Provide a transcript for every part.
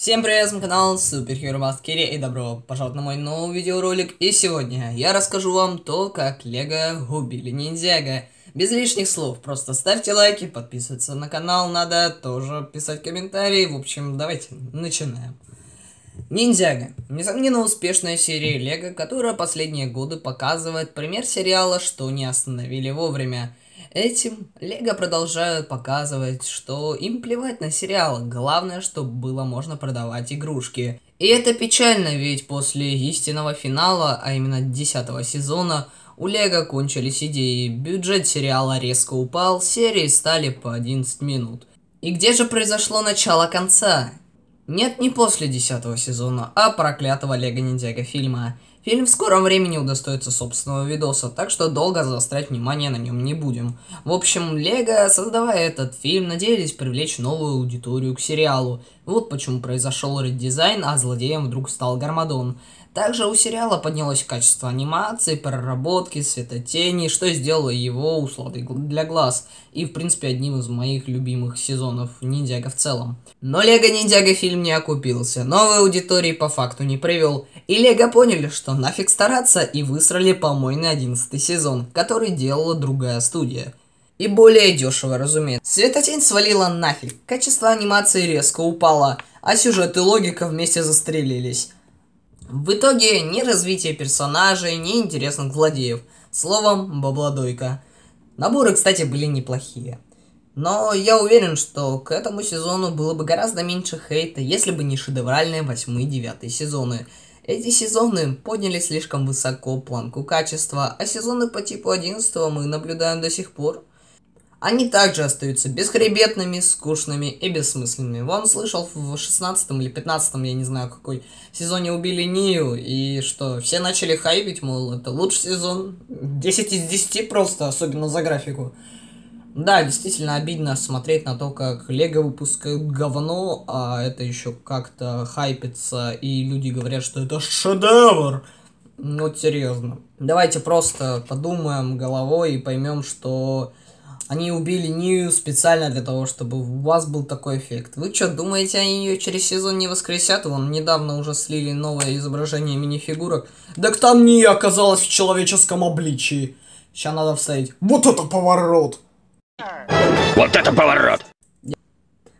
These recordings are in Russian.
Всем привет, с вами канал Супер Маст Кири и добро пожаловать на мой новый видеоролик. И сегодня я расскажу вам то, как Лего убили Ниндзяга. Без лишних слов, просто ставьте лайки, подписываться на канал надо, тоже писать комментарии. В общем, давайте начинаем. Ниндзяга, Несомненно, успешная серия Лего, которая последние годы показывает пример сериала, что не остановили вовремя – Этим Лего продолжают показывать, что им плевать на сериал, главное, чтобы было можно продавать игрушки. И это печально, ведь после истинного финала, а именно 10 сезона, у Лего кончились идеи, бюджет сериала резко упал, серии стали по 11 минут. И где же произошло начало конца? Нет, не после 10 сезона, а проклятого Лего Ниндзяго фильма – Фильм в скором времени удостоится собственного видоса, так что долго заострять внимание на нем не будем. В общем, Лего, создавая этот фильм, надеялись привлечь новую аудиторию к сериалу. Вот почему произошел редизайн, а злодеем вдруг стал Гармадон. Также у сериала поднялось качество анимации, проработки, светотени, что сделало его условий для глаз и, в принципе, одним из моих любимых сезонов «Ниндзяго» в целом. Но «Лего Ниндзяго» фильм не окупился, новой аудитории по факту не привел, и Лего поняли, что нафиг стараться, и высрали помойный одиннадцатый сезон, который делала другая студия. И более дешево, разумеется. Светотень свалила нафиг, качество анимации резко упало, а сюжет и логика вместе застрелились. В итоге ни развитие персонажей, ни интересных злодеев. Словом, бабладойка. Наборы, кстати, были неплохие. Но я уверен, что к этому сезону было бы гораздо меньше хейта, если бы не шедевральные 8 и 9 сезоны – эти сезоны подняли слишком высоко планку качества, а сезоны по типу 11 мы наблюдаем до сих пор. Они также остаются бесхребетными, скучными и бессмысленными. Вон слышал в 16 или 15, я не знаю какой, сезоне убили Нию, и что, все начали хайпить, мол, это лучший сезон. 10 из 10 просто, особенно за графику. Да, действительно обидно смотреть на то, как Лего выпускают говно, а это еще как-то хайпится, и люди говорят, что это шедевр. Ну, серьезно. Давайте просто подумаем головой и поймем, что они убили Нию специально для того, чтобы у вас был такой эффект. Вы что, думаете, они ее через сезон не воскресят? Вон, недавно уже слили новое изображение минифигурок. Так там не оказалась в человеческом обличии. Сейчас надо вставить. Вот это поворот! Вот это поворот!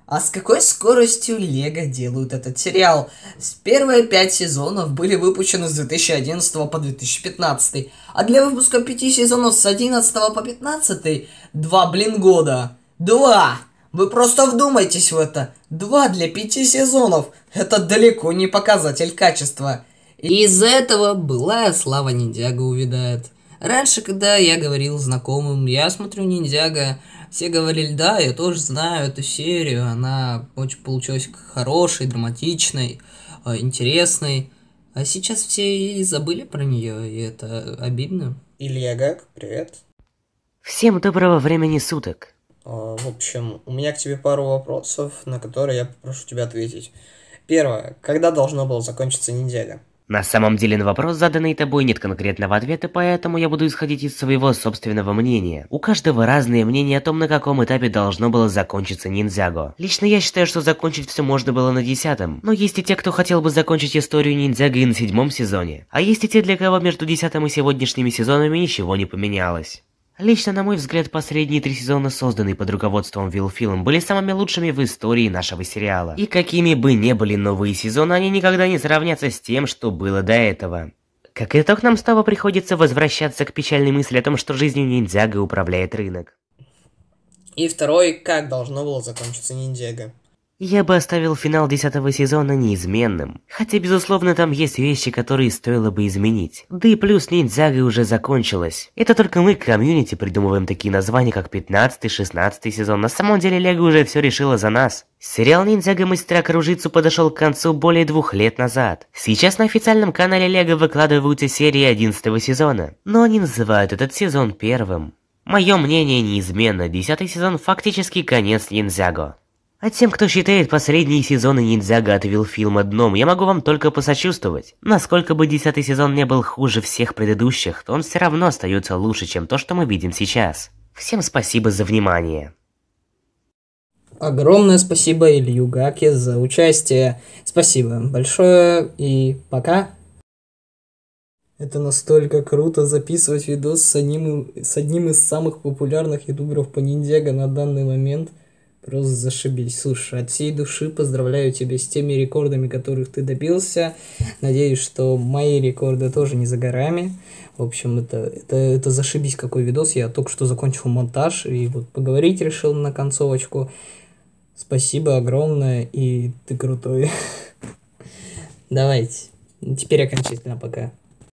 А с какой скоростью Лего делают этот сериал? С Первые пять сезонов были выпущены с 2011 по 2015, а для выпуска пяти сезонов с 11 по 15 два, блин, года. Два! Вы просто вдумайтесь в это. Два для пяти сезонов. Это далеко не показатель качества. И из-за этого былая слава Ниндзяго увядает. Раньше, когда я говорил знакомым, я смотрю «Ниндзяго», все говорили, да, я тоже знаю эту серию, она очень получилась хорошей, драматичной, э, интересной. А сейчас все и забыли про нее, и это обидно. Илья Гак, привет. Всем доброго времени суток. А, в общем, у меня к тебе пару вопросов, на которые я попрошу тебя ответить. Первое. Когда должно было закончиться неделя? На самом деле на вопрос, заданный тобой, нет конкретного ответа, поэтому я буду исходить из своего собственного мнения. У каждого разные мнения о том, на каком этапе должно было закончиться ниндзяго. Лично я считаю, что закончить все можно было на десятом, но есть и те, кто хотел бы закончить историю ниндзяго и на седьмом сезоне. А есть и те, для кого между десятым и сегодняшними сезонами ничего не поменялось. Лично, на мой взгляд, последние три сезона, созданные под руководством Вилфилом, были самыми лучшими в истории нашего сериала. И какими бы ни были новые сезоны, они никогда не сравнятся с тем, что было до этого. Как итог, нам снова приходится возвращаться к печальной мысли о том, что жизнью ниндзяго управляет рынок. И второй, как должно было закончиться ниндзяго. Я бы оставил финал десятого сезона неизменным, хотя, безусловно, там есть вещи, которые стоило бы изменить. Да и плюс Ниндзяга уже закончилась. Это только мы, комьюнити, придумываем такие названия, как 15-16 сезон. На самом деле, Лего уже все решила за нас. Сериал «Ниндзяго Мастера Кружицу» подошел к концу более двух лет назад. Сейчас на официальном канале Лего выкладываются серии 11 сезона, но они называют этот сезон первым. Мое мнение неизменно, десятый сезон фактически конец Ниндзяго. А тем, кто считает последние сезоны Ниндзяго отвел фильм одном, я могу вам только посочувствовать. Насколько бы десятый сезон не был хуже всех предыдущих, то он все равно остается лучше, чем то, что мы видим сейчас. Всем спасибо за внимание. Огромное спасибо Илью Гаке за участие. Спасибо большое и пока. Это настолько круто записывать видос с одним, с одним из самых популярных ютуберов по ниндзяго на данный момент – Просто зашибись. Слушай, от всей души поздравляю тебя с теми рекордами, которых ты добился. Надеюсь, что мои рекорды тоже не за горами. В общем, это, это, это зашибись какой видос. Я только что закончил монтаж и вот поговорить решил на концовочку. Спасибо огромное, и ты крутой. Давайте. Теперь окончательно пока.